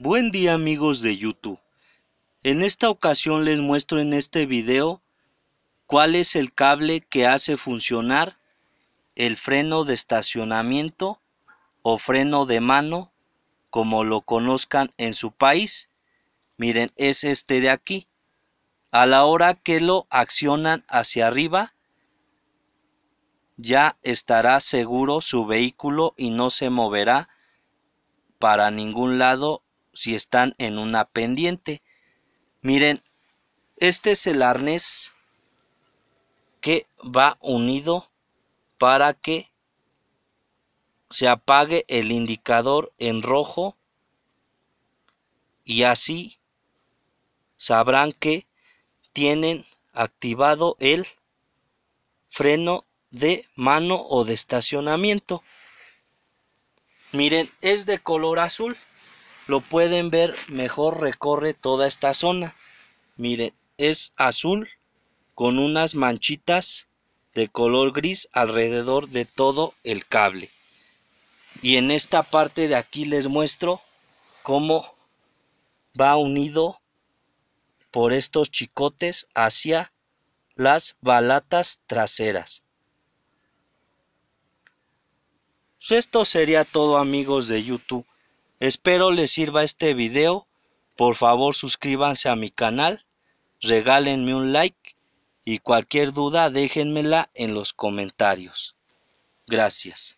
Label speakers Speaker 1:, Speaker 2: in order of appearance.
Speaker 1: Buen día amigos de YouTube. En esta ocasión les muestro en este video cuál es el cable que hace funcionar el freno de estacionamiento o freno de mano como lo conozcan en su país. Miren, es este de aquí. A la hora que lo accionan hacia arriba, ya estará seguro su vehículo y no se moverá para ningún lado si están en una pendiente. Miren, este es el arnés que va unido para que se apague el indicador en rojo y así sabrán que tienen activado el freno de mano o de estacionamiento. Miren, es de color azul lo pueden ver mejor recorre toda esta zona. Miren, es azul con unas manchitas de color gris alrededor de todo el cable. Y en esta parte de aquí les muestro cómo va unido por estos chicotes hacia las balatas traseras. Pues esto sería todo amigos de YouTube. Espero les sirva este video. Por favor suscríbanse a mi canal, regálenme un like y cualquier duda déjenmela en los comentarios. Gracias.